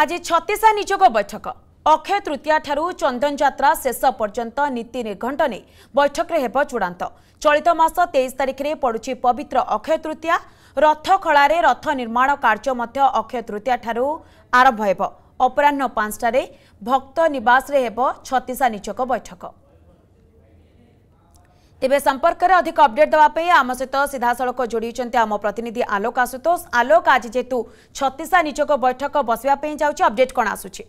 आज छ निचोग बैठक अक्षय तृतीय ठु चन्दन शेष पर्यन्त नीति निर्घण्ट नै बैठक चडान्त चलित मास तेइस तारिखे पडु पवित्र अक्षय रथ रथखा रथ निर्माण कार्य अक्षय तृतीय ठुलो आरम्भ अपरा पाँचटा भक्त नसे छतिशानिचोग बैठक ତେବେ ସମ୍ପର୍କରେ ଅଧିକ ଅପଡେଟ୍ ଦେବା ପାଇଁ ଆମ ସହିତ ସିଧାସଳଖ ଯୋଡ଼ିଛନ୍ତି ଆମ ପ୍ରତିନିଧି ଆଲୋକ ଆଶୁତୋଷ ଆଲୋକ ଆଜି ଯେହେତୁ ଛତିଶା ନିଯୋଗ ବୈଠକ ବସିବା ପାଇଁ ଯାଉଛି ଅପଡେଟ୍ କ'ଣ ଆସୁଛି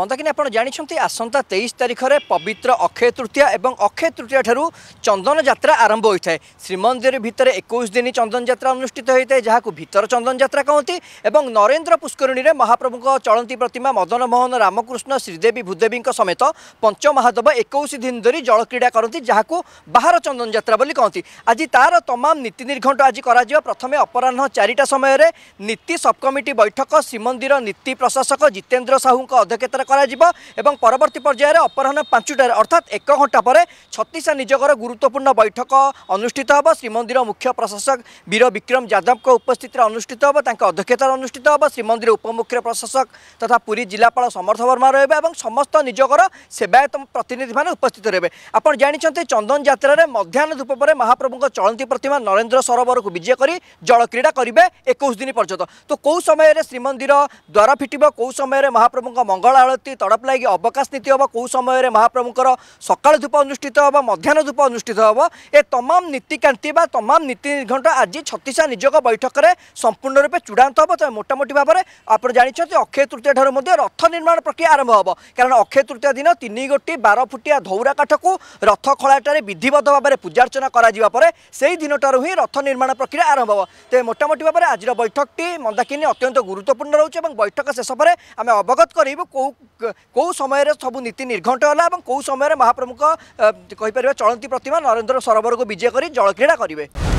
ମନ୍ଦାକିନୀ ଆପଣ ଜାଣିଛନ୍ତି ଆସନ୍ତା ତେଇଶ ତାରିଖରେ ପବିତ୍ର ଅକ୍ଷୟ ତୃତୀୟା ଏବଂ ଅକ୍ଷୟ ତୃତୀୟା ଠାରୁ ଚନ୍ଦନ ଯାତ୍ରା ଆରମ୍ଭ ହୋଇଥାଏ ଶ୍ରୀମନ୍ଦିର ଭିତରେ ଏକୋଇଶ ଦିନ ଚନ୍ଦନ ଯାତ୍ରା ଅନୁଷ୍ଠିତ ହୋଇଥାଏ ଯାହାକୁ ଭିତର ଚନ୍ଦନ ଯାତ୍ରା କହନ୍ତି ଏବଂ ନରେନ୍ଦ୍ର ପୁଷ୍କରିଣୀରେ ମହାପ୍ରଭୁଙ୍କ ଚଳନ୍ତି ପ୍ରତିମା ମଦନମୋହନ ରାମକୃଷ୍ଣ ଶ୍ରୀଦେବୀ ଭୂଦେବୀଙ୍କ ସମେତ ପଞ୍ଚମହାଦେବ ଏକୋଇଶ ଦିନ ଧରି ଜଳକ୍ରୀଡ଼ା କରନ୍ତି ଯାହାକୁ ବାହାର ଚନ୍ଦନ ଯାତ୍ରା ବୋଲି କହନ୍ତି ଆଜି ତାର ତମାମ ନୀତି ନିର୍ଘଣ୍ଟ ଆଜି କରାଯିବ ପ୍ରଥମେ ଅପରାହ୍ନ ଚାରିଟା ସମୟରେ ନୀତି ସବ୍ କମିଟି ବୈଠକ ଶ୍ରୀମନ୍ଦିର ନୀତି ପ୍ରଶାସକ ଜିତେନ୍ଦ୍ର ସାହୁଙ୍କ ଅଧ୍ୟକ୍ଷତା যাত্রা করা যাব এবং পরবর্তী পর্যায়ে অপরাহ্ন পাঁচটার অর্থাৎ এক ঘণ্টা পরে ছত্রিশা নিজগর গুরুত্বপূর্ণ বৈঠক অনুষ্ঠিত হব শ্রীমন্দির মুখ্য প্রশাসক বীর বিক্রম যাদব উপস্থিতি অনুষ্ঠিত হব তাঁর অধ্যক্ষতার অনুষ্ঠিত হব শ্রীমন্দির উপমুখ্য প্রশাসক তথা পুরী জেলাপাল সমর্থ বর্মা রয়েবে এবং সমস্ত নিজগর সেবায়ত প্রতিনিধি মানে উপস্থিত রয়েবে আপনার জাঁচান চন্দন যাত্রার মধ্যাহ্ন ধূপ পরে মহাপ্রভুঙ্ চলতি প্রতিমা নরেন্দ্র সরোবরক বিজয় করে জল ক্রীড়া করবে একুশ দিন পর্যন্ত তো কেউ সময় শ্রীমন্দির দ্বার ফিটব কেউ সময় মহাপ্রভুঙ্ মঙ্গল ଆଳତି ତଡ଼ପ ଲାଗି ଅବକାଶ ନୀତି ହେବ କେଉଁ ସମୟରେ ମହାପ୍ରଭୁଙ୍କର ସକାଳ ଧୂପ ଅନୁଷ୍ଠିତ ହେବ ମଧ୍ୟାହ୍ନ ଧୂପ ଅନୁଷ୍ଠିତ ହେବ ଏ ତମାମ ନୀତିକାନ୍ତି ବା ତମାମ ନୀତି ନିର୍ଘଣ୍ଟ ଆଜି ଛତିଶା ନିଯୋଗ ବୈଠକରେ ସମ୍ପୂର୍ଣ୍ଣ ରୂପେ ଚୂଡ଼ାନ୍ତ ହେବ ତେବେ ମୋଟାମୋଟି ଭାବରେ ଆପଣ ଜାଣିଛନ୍ତି ଅକ୍ଷୟ ତୃତୀୟ ଠାରୁ ମଧ୍ୟ ରଥ ନିର୍ମାଣ ପ୍ରକ୍ରିୟା ଆରମ୍ଭ ହେବ କାରଣ ଅକ୍ଷୟ ତୃତୀୟ ଦିନ ତିନି ଗୋଟି ବାର ଫୁଟିଆ ଧୌରା କାଠକୁ ରଥ ଖଳାଟାରେ ବିଧିବଦ୍ଧ ଭାବରେ ପୂଜାର୍ଚ୍ଚନା କରାଯିବା ପରେ ସେହି ଦିନଠାରୁ ହିଁ ରଥ ନିର୍ମାଣ ପ୍ରକ୍ରିୟା ଆରମ୍ଭ ହେବ ତେବେ ମୋଟାମୋଟି ଭାବରେ ଆଜିର ବୈଠକଟି ମନ୍ଦାକିନୀ ଅତ୍ୟନ୍ତ ଗୁରୁତ୍ୱପୂର୍ଣ୍ଣ ରହୁଛି ଏବଂ ବୈଠକ ଶେଷ ପରେ ଆମେ ଅବଗତ କରିବୁ କେଉଁ को समय नीति निर्घन्टा र केही समयले महाप्रमुखार चलंती प्रतिमा नरेन्द्र विजय करी जल क्रीडा करिवे